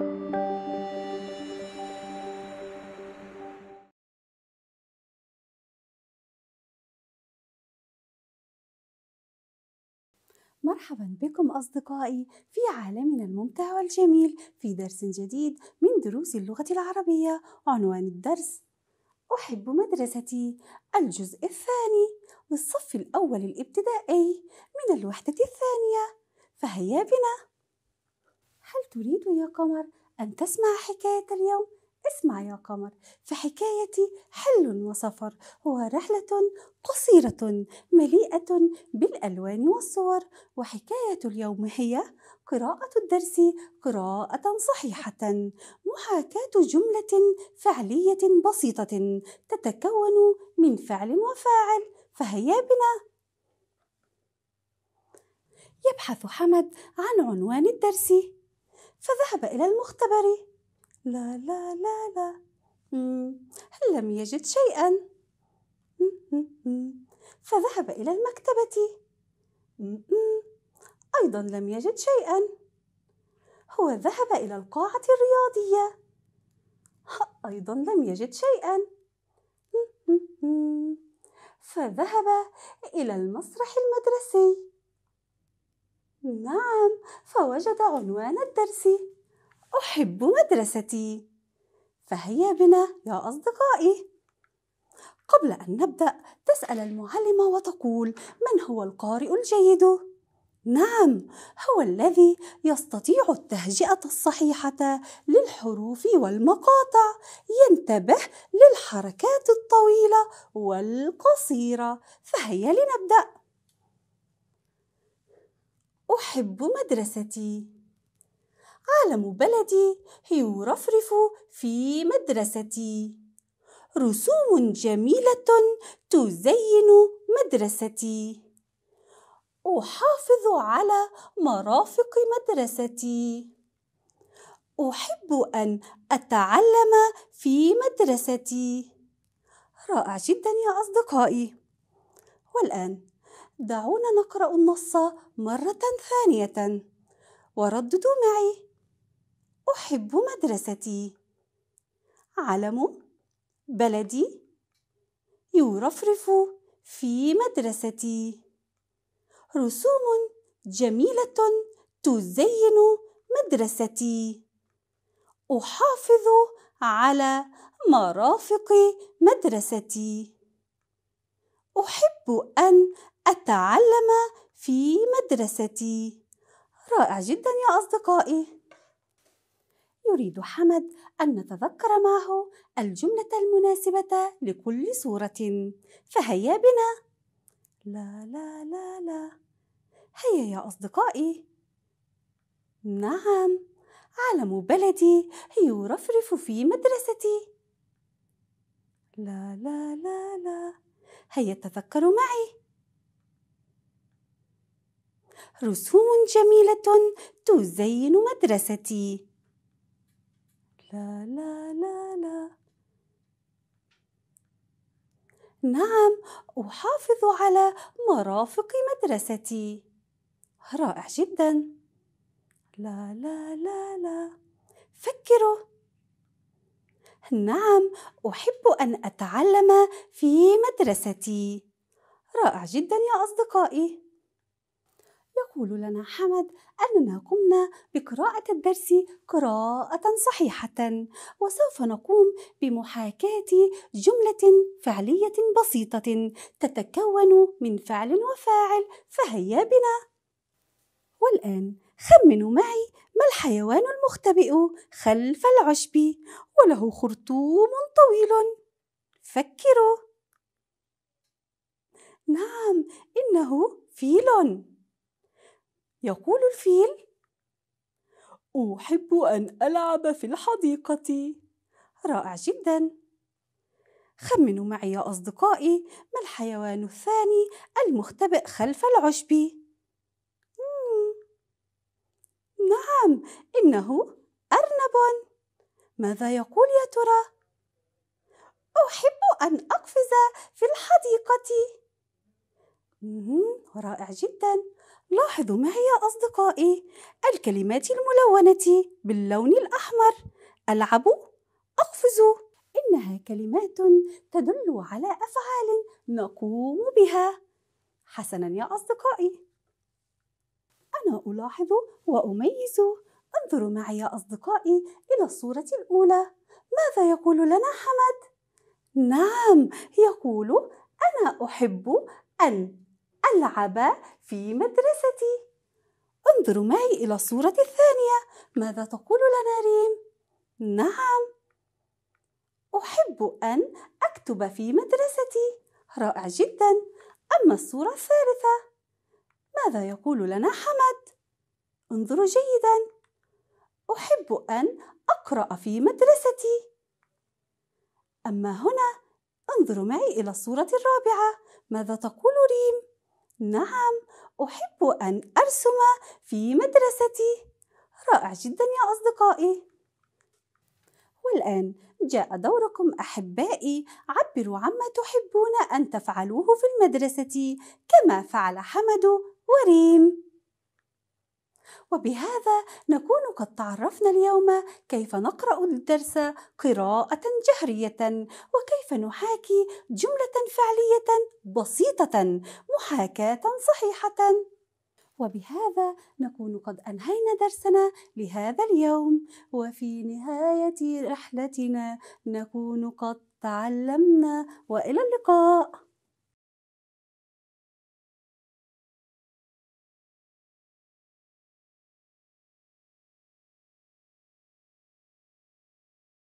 مرحبا بكم أصدقائي في عالمنا الممتع والجميل في درس جديد من دروس اللغة العربية عنوان الدرس أحب مدرستي الجزء الثاني للصف الأول الابتدائي من الوحدة الثانية فهيا بنا هل تريد يا قمر أن تسمع حكاية اليوم؟ اسمع يا قمر فحكايتي حل وسفر هو رحلة قصيرة مليئة بالألوان والصور وحكاية اليوم هي قراءة الدرس قراءة صحيحة محاكاة جملة فعلية بسيطة تتكون من فعل وفاعل فهيا بنا يبحث حمد عن عنوان الدرس فذهب إلى المختبر لا لا لا لا هل لم يجد شيئا فذهب إلى المكتبة أيضا لم يجد شيئا هو ذهب إلى القاعة الرياضية أيضا لم يجد شيئا فذهب إلى المسرح المدرسي نعم فوجد عنوان الدرس احب مدرستي فهيا بنا يا اصدقائي قبل ان نبدا تسال المعلمه وتقول من هو القارئ الجيد نعم هو الذي يستطيع التهجئه الصحيحه للحروف والمقاطع ينتبه للحركات الطويله والقصيره فهيا لنبدا أحب مدرستي عالم بلدي يرفرف في مدرستي رسوم جميلة تزين مدرستي أحافظ على مرافق مدرستي أحب أن أتعلم في مدرستي رائع جدا يا أصدقائي والآن دعونا نقرأ النص مرة ثانية ورددوا معي أحب مدرستي علم بلدي يرفرف في مدرستي رسوم جميلة تزين مدرستي أحافظ على مرافق مدرستي أحب أن أتعلم في مدرستي رائع جدا يا أصدقائي يريد حمد أن نتذكر معه الجملة المناسبة لكل صورة فهيا بنا لا لا لا لا هيا يا أصدقائي نعم علم بلدي يرفرف في مدرستي لا لا لا لا هيا تذكروا معي رسوم جميلة تزين مدرستي لا لا لا لا نعم أحافظ على مرافق مدرستي رائع جدا لا لا لا لا فكروا نعم أحب أن أتعلم في مدرستي رائع جدا يا أصدقائي يقول لنا حمد أننا قمنا بقراءة الدرس قراءة صحيحة وسوف نقوم بمحاكاة جملة فعلية بسيطة تتكون من فعل وفاعل فهيا بنا والآن خمنوا معي ما الحيوان المختبئ خلف العشب وله خرطوم طويل فكروا نعم إنه فيل يقول الفيل احب ان العب في الحديقه رائع جدا خمنوا معي يا اصدقائي ما الحيوان الثاني المختبئ خلف العشب نعم انه ارنب ماذا يقول يا ترى احب ان اقفز في الحديقه رائع جدا لاحظوا معي يا أصدقائي الكلمات الملونة باللون الأحمر ألعب أقفز إنها كلمات تدل على أفعال نقوم بها حسنا يا أصدقائي أنا ألاحظ وأميز انظروا معي يا أصدقائي إلى الصورة الأولى ماذا يقول لنا حمد؟ نعم يقول أنا أحب أن ألعب في مدرستي انظروا معي إلى الصورة الثانية ماذا تقول لنا ريم؟ نعم أحب أن أكتب في مدرستي رائع جدا أما الصورة الثالثة ماذا يقول لنا حمد؟ انظروا جيدا أحب أن أقرأ في مدرستي أما هنا انظروا معي إلى الصورة الرابعة ماذا تقول ريم؟ نعم أحب أن أرسم في مدرستي رائع جدا يا أصدقائي والآن جاء دوركم أحبائي عبروا عما تحبون أن تفعلوه في المدرسة كما فعل حمد وريم وبهذا نكون قد تعرفنا اليوم كيف نقرأ الدرس قراءة جهرية وكيف نحاكي جملة فعلية بسيطة محاكاة صحيحة وبهذا نكون قد أنهينا درسنا لهذا اليوم وفي نهاية رحلتنا نكون قد تعلمنا وإلى اللقاء